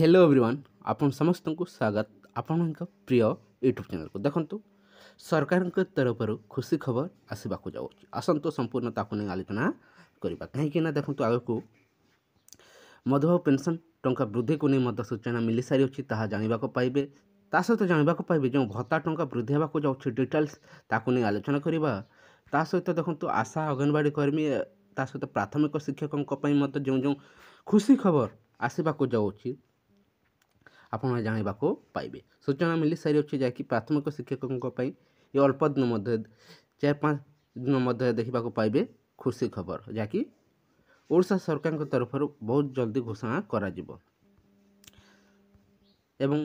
hello everyone ଆପଣ ସମସ୍ତଙ୍କୁ ସ୍ୱାଗତ ଆପଣଙ୍କ ପ୍ରିୟ ୟୁଟ୍ୟୁବ୍ ଚ୍ୟାନେଲ୍କୁ ଦେଖନ୍ତୁ ସରକାରଙ୍କ ତରଫରୁ ଖୁସି ଖବର ଆସିବାକୁ ଯାଉଛି ଆସନ୍ତୁ ସମ୍ପୂର୍ଣ୍ଣ ତାକୁ ନେଇ ଆଲୋଚନା କରିବା କାହିଁକିନା ଦେଖନ୍ତୁ ଆଗକୁ ମଧୁବାବୁ ପେନ୍ସନ୍ ଟଙ୍କା ବୃଦ୍ଧିକୁ ନେଇ ମଧ୍ୟ ସୂଚନା ମିଳିସାରିଅଛି ତାହା ଜାଣିବାକୁ ପାଇବେ ତା ସହିତ ଜାଣିବାକୁ ପାଇବେ ଯେଉଁ ଭତ୍ତା ଟଙ୍କା ବୃଦ୍ଧି ହେବାକୁ ଯାଉଛି ଡିଟେଲ୍ସ ତାକୁ ନେଇ ଆଲୋଚନା କରିବା ତା ସହିତ ଦେଖନ୍ତୁ ଆଶା ଅଙ୍ଗନବାଡ଼ି କର୍ମୀ ତା ସହିତ ପ୍ରାଥମିକ ଶିକ୍ଷକଙ୍କ ପାଇଁ ମଧ୍ୟ ଯେଉଁ ଯେଉଁ ଖୁସି ଖବର ଆସିବାକୁ ଯାଉଛି ଆପଣମାନେ ଜାଣିବାକୁ ପାଇବେ ସୂଚନା ମିଳିସାରିଅଛି ଯାହାକି ପ୍ରାଥମିକ ଶିକ୍ଷକଙ୍କ ପାଇଁ ଏ ଅଳ୍ପ ଦିନ ମଧ୍ୟ ଚାରି ପାଞ୍ଚ ଦିନ ମଧ୍ୟରେ ଦେଖିବାକୁ ପାଇବେ ଖୁସି ଖବର ଯାହାକି ଓଡ଼ିଶା ସରକାରଙ୍କ ତରଫରୁ ବହୁତ ଜଲ୍ଦି ଘୋଷଣା କରାଯିବ ଏବଂ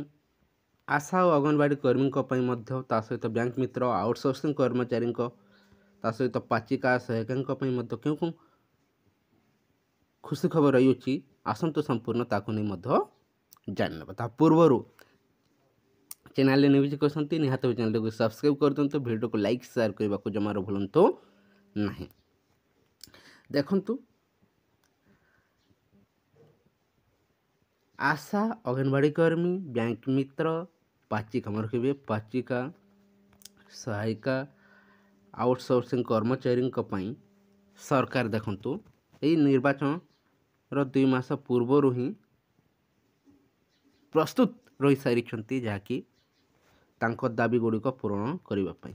ଆଶା ଓ ଅଙ୍ଗନବାଡ଼ି କର୍ମୀଙ୍କ ପାଇଁ ମଧ୍ୟ ତା ସହିତ ବ୍ୟାଙ୍କ ମିତ୍ର ଆଉଟସୋର୍ସିଂ କର୍ମଚାରୀଙ୍କ ତା ସହିତ ପାଚିକା ସହାୟିକାଙ୍କ ପାଇଁ ମଧ୍ୟ କେଉଁ କେଉଁ ଖୁସି ଖବର ରହିଅଛି ଆସନ୍ତୁ ସମ୍ପୂର୍ଣ୍ଣ ତାକୁ ନେଇ ମଧ୍ୟ जानने तथा पूर्व चेल न्यूज करते निहत चेल को सब्सक्राइब कर दिखाँ भिडियो को लाइक सेयार करने को जमार भूलं तो ना देखु आशा अंगनवाड़ी कर्मी बैंक मित्र पाचिका मैं रखिए पाचिका सहायिका आउटसोर्सी कर्मचारी सरकार देखु यही निर्वाचन रुईमास पूर्वर ही ପ୍ରସ୍ତୁତ ରହିସାରିଛନ୍ତି ଯାହାକି ତାଙ୍କ ଦାବିଗୁଡ଼ିକ ପୂରଣ କରିବା ପାଇଁ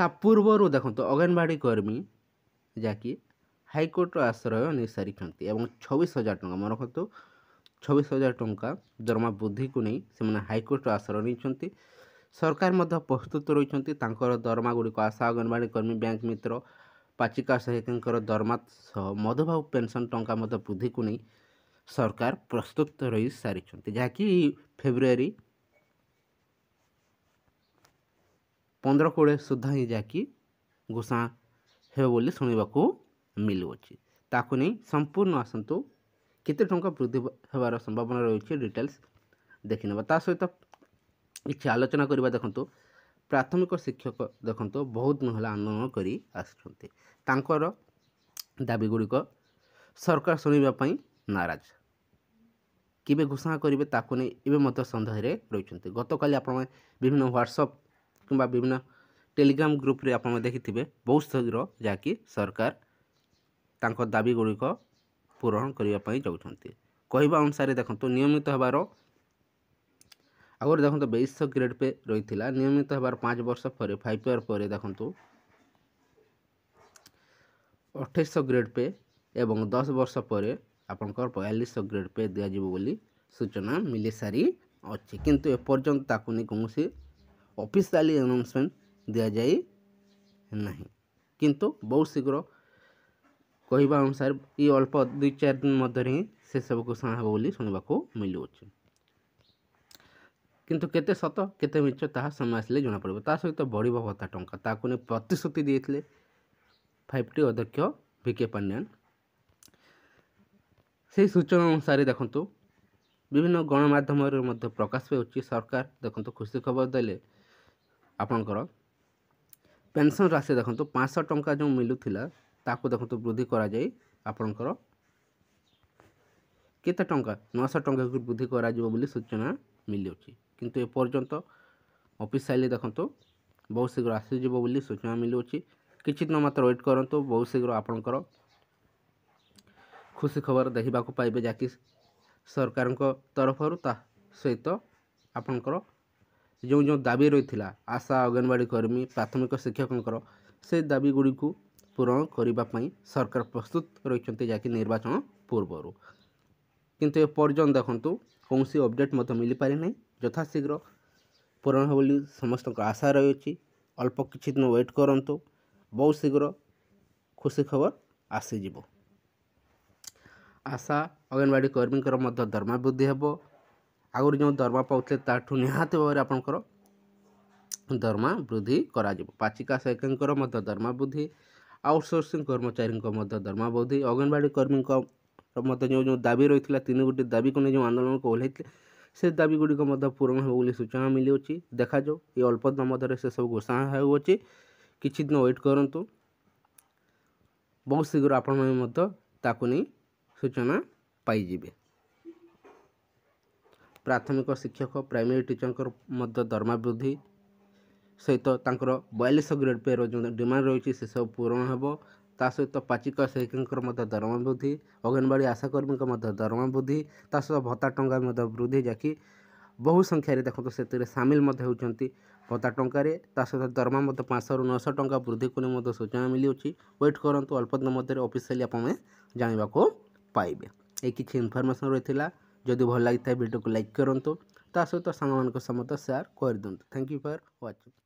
ତା ପୂର୍ବରୁ ଦେଖନ୍ତୁ ଅଙ୍ଗନବାଡ଼ି କର୍ମୀ ଯାହାକି ହାଇକୋର୍ଟର ଆଶ୍ରୟ ନେଇସାରିଛନ୍ତି ଏବଂ ଛବିଶ ହଜାର ଟଙ୍କା ମନେ ରଖନ୍ତୁ ଛବିଶ ହଜାର ଟଙ୍କା ଦରମା ବୃଦ୍ଧିକୁ ନେଇ ସେମାନେ ହାଇକୋର୍ଟର ଆଶ୍ରୟ ନେଇଛନ୍ତି ସରକାର ମଧ୍ୟ ପ୍ରସ୍ତୁତ ରହିଛନ୍ତି ତାଙ୍କର ଦରମା ଗୁଡ଼ିକ ଆଶା ଅଙ୍ଗନବାଡ଼ି କର୍ମୀ ବ୍ୟାଙ୍କ ମିତ୍ର ପାଚିକା ସହିତଙ୍କର ଦରମା ସହ ମଧୁବାବୁ ପେନ୍ସନ୍ ଟଙ୍କା ମଧ୍ୟ ବୃଦ୍ଧିକୁ ନେଇ सरकार प्रस्तुत रही सारी जहाँकि फेब्रुआर पंद्रह कोड़े सुधा ही जाकि घोषणा हो शुणा को मिलूँ ताकू संपूर्ण आसतु कत वृद्धि होवार संभावना रही है डिटेल्स देखने ता सहित किसी आलोचना करवा देखु प्राथमिक शिक्षक देखत बहुत महिला आंदोलन कर आसर गुड़िक सरकार शुणापी ନାରାଜ କେବେ ଘୋଷଣା କରିବେ ତାକୁ ନେଇ ଏବେ ମଧ୍ୟ ସନ୍ଦେହରେ ରହିଛନ୍ତି ଗତକାଲି ଆପଣମାନେ ବିଭିନ୍ନ ହ୍ୱାଟ୍ସଅପ୍ କିମ୍ବା ବିଭିନ୍ନ ଟେଲିଗ୍ରାମ ଗ୍ରୁପ୍ରେ ଆପଣ ଦେଖିଥିବେ ବହୁତ ଶୀଘ୍ର ଯାହାକି ସରକାର ତାଙ୍କ ଦାବିଗୁଡ଼ିକ ପୂରଣ କରିବା ପାଇଁ ଯାଉଛନ୍ତି କହିବା ଅନୁସାରେ ଦେଖନ୍ତୁ ନିୟମିତ ହେବାର ଆଗରୁ ଦେଖନ୍ତୁ ବାଇଶଶହ ଗ୍ରେଡ୍ ପେ ରହିଥିଲା ନିୟମିତ ହେବାର ପାଞ୍ଚ ବର୍ଷ ପରେ ଫାଇଭ୍ ଇୟର୍ ପରେ ଦେଖନ୍ତୁ ଅଠେଇଶଶହ ଗ୍ରେଡ୍ ପେ ଏବଂ ଦଶ ବର୍ଷ ପରେ ଆପଣଙ୍କର ବୟାଳିଶ ଗ୍ରେଡ୍ ପେ ଦିଆଯିବ ବୋଲି ସୂଚନା ମିଳିସାରି ଅଛି କିନ୍ତୁ ଏପର୍ଯ୍ୟନ୍ତ ତାକୁ ନେଇ କୌଣସି ଅଫିସିଆଲି ଆନାଉନ୍ସମେଣ୍ଟ ଦିଆଯାଇ ନାହିଁ କିନ୍ତୁ ବହୁତ ଶୀଘ୍ର କହିବା ଅନୁସାରେ ଏଇ ଅଳ୍ପ ଦୁଇ ଚାରି ଦିନ ମଧ୍ୟରେ ହିଁ ସେସବୁ ଘୋଷଣା ହେବ ବୋଲି ଶୁଣିବାକୁ ମିଳୁଅଛି କିନ୍ତୁ କେତେ ସତ କେତେ ମିଛ ତାହା ସମୟ ଆସିଲେ ଜଣାପଡ଼ିବ ତା ସହିତ ବଢ଼ିବ ଭତ୍ତା ଟଙ୍କା ତାକୁ ନେଇ ପ୍ରତିଶ୍ରୁତି ଦେଇଥିଲେ ଫାଇଭ୍ ଟି ଅଧ୍ୟକ୍ଷ ଭି କେ ପାଣ୍ଡିଆନ୍ ସେହି ସୂଚନା ଅନୁସାରେ ଦେଖନ୍ତୁ ବିଭିନ୍ନ ଗଣମାଧ୍ୟମରେ ମଧ୍ୟ ପ୍ରକାଶ ପାଉଛି ସରକାର ଦେଖନ୍ତୁ ଖୁସି ଖବର ଦେଲେ ଆପଣଙ୍କର ପେନ୍ସନ୍ ରାଶି ଦେଖନ୍ତୁ ପାଞ୍ଚଶହ ଟଙ୍କା ଯେଉଁ ମିଳୁଥିଲା ତାକୁ ଦେଖନ୍ତୁ ବୃଦ୍ଧି କରାଯାଇ ଆପଣଙ୍କର କେତେ ଟଙ୍କା ନଅଶହ ଟଙ୍କାକୁ ବୃଦ୍ଧି କରାଯିବ ବୋଲି ସୂଚନା ମିଳୁଛି କିନ୍ତୁ ଏପର୍ଯ୍ୟନ୍ତ ଅଫିସ୍ ସାରିଲେ ଦେଖନ୍ତୁ ବହୁତ ଶୀଘ୍ର ଆସିଯିବ ବୋଲି ସୂଚନା ମିଳୁଅଛି କିଛି ଦିନ ମାତ୍ର ୱେଟ୍ କରନ୍ତୁ ବହୁତ ଶୀଘ୍ର ଆପଣଙ୍କର ଖୁସି ଖବର ଦେଖିବାକୁ ପାଇବେ ଯାହାକି ସରକାରଙ୍କ ତରଫରୁ ତା ସହିତ ଆପଣଙ୍କର ଯେଉଁ ଯେଉଁ ଦାବି ରହିଥିଲା ଆଶା ଅଙ୍ଗନବାଡ଼ି କର୍ମୀ ପ୍ରାଥମିକ ଶିକ୍ଷକଙ୍କର ସେ ଦାବି ଗୁଡ଼ିକୁ ପୂରଣ କରିବା ପାଇଁ ସରକାର ପ୍ରସ୍ତୁତ ରହିଛନ୍ତି ଯାହାକି ନିର୍ବାଚନ ପୂର୍ବରୁ କିନ୍ତୁ ଏପର୍ଯ୍ୟନ୍ତ ଦେଖନ୍ତୁ କୌଣସି ଅପଡ଼େଟ୍ ମଧ୍ୟ ମିଳିପାରି ନାହିଁ ଯଥାଶୀଘ୍ର ପୂରଣ ହେବ ବୋଲି ସମସ୍ତଙ୍କ ଆଶା ରହିଅଛି ଅଳ୍ପ କିଛି ଦିନ ୱେଟ୍ କରନ୍ତୁ ବହୁତ ଶୀଘ୍ର ଖୁସି ଖବର ଆସିଯିବ आशा अंगनवाड़ी कर्मी दरमा वृद्धि हे आगे जो दरमा पाते निहाती भाव आप दरमा वृद्धि होचिका सेकेंक दरमा वृद्धि आउटसोर्सी कर्मचारी दरमा वृद्धि अंगनवाड़ी कर्मी जो जो दाबी रही है तीन गोटी दाबी को नहीं जो आंदोलन को ओह्ल से दाबी गुड़िक पूरण हो सूचना मिली देखा ये अल्प दिन मध्य से सब घोषणा हो किद वेट करूँ बहुत शीघ्र आपण ताकू नहीं ସୂଚନା ପାଇଯିବେ ପ୍ରାଥମିକ ଶିକ୍ଷକ ପ୍ରାଇମେରୀ ଟିଚରଙ୍କର ମଧ୍ୟ ଦରମା ବୃଦ୍ଧି ସହିତ ତାଙ୍କର ବୟାଳିଶ ଗ୍ରେଡ୍ ପେ'ର ଯେଉଁ ଡିମାଣ୍ଡ ରହିଛି ସେସବୁ ପୂରଣ ହେବ ତା ସହିତ ପାଚିକ ସହାୟିକାଙ୍କର ମଧ୍ୟ ଦରମା ବୃଦ୍ଧି ଅଙ୍ଗନବାଡ଼ି ଆଶାକର୍ମୀଙ୍କ ମଧ୍ୟ ଦରମା ବୃଦ୍ଧି ତା ସହିତ ଭତ୍ତା ଟଙ୍କା ମଧ୍ୟ ବୃଦ୍ଧି ଯାହାକି ବହୁ ସଂଖ୍ୟାରେ ଦେଖନ୍ତୁ ସେଥିରେ ସାମିଲ ମଧ୍ୟ ହେଉଛନ୍ତି ଭତ୍ତା ଟଙ୍କାରେ ତା ସହିତ ଦରମା ମଧ୍ୟ ପାଞ୍ଚଶହରୁ ନଅଶହ ଟଙ୍କା ବୃଦ୍ଧିକୁ ନେଇ ମଧ୍ୟ ସୂଚନା ମିଳିଅଛି ୱେଟ୍ କରନ୍ତୁ ଅଳ୍ପ ଦିନ ମଧ୍ୟରେ ଅଫିସିଆଲି ଆପଣମାନେ ଜାଣିବାକୁ पाइबे एक कि इनफर्मेसन रही जदि भल लगी भिडियो को लाइक करूँ ता सहित सांग समेत सेयार कर दिंतु थैंक यू फर व्वाचिंग